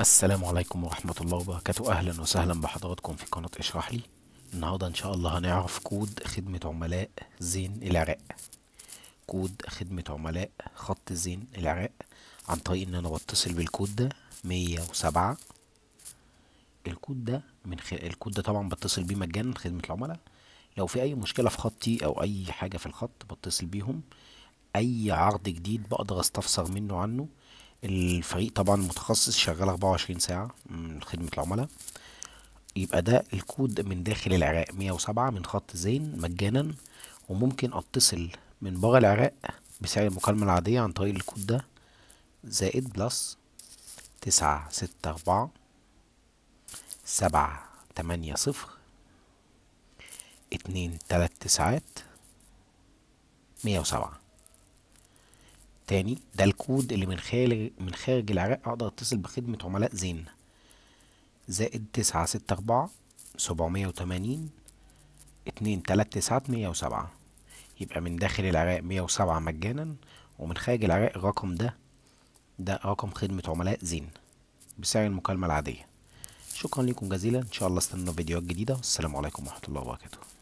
السلام عليكم ورحمة الله وبركاته أهلا وسهلا بحضراتكم في قناة اشرح لي النهاردة إن شاء الله هنعرف كود خدمة عملاء زين العراق كود خدمة عملاء خط زين العراق عن طريق إن أنا بتصل بالكود ده مية وسبعة الكود ده من خ... الكود ده طبعا بتصل بيه مجانا خدمة العملاء لو في أي مشكلة في خطي أو أي حاجة في الخط بتصل بيهم أي عرض جديد بقدر أستفسر منه عنه الفريق طبعا متخصص شغال 24 ساعة من خدمة العملاء يبقى ده الكود من داخل العراق 107 من خط زين مجانا وممكن اتصل من بره العراق بسعر المكالمة العادية عن طريق الكود ده زائد بلس تسعة ستة أربعة سبعة تمانية صفر اتنين تلات تسعات مية وسبعة تاني ده الكود اللي من خارج من خارج العراق اقدر اتصل بخدمة عملاء زين زائد تسعة ستة أربعة سبعمية وتمانين اتنين تلات تسعة مية وسبعة يبقى من داخل العراق مية وسبعة مجانا ومن خارج العراق الرقم ده ده رقم خدمة عملاء زين بسعر المكالمة العادية شكرا لكم جزيلا ان شاء الله استنوا فيديوهات جديدة والسلام عليكم ورحمة الله وبركاته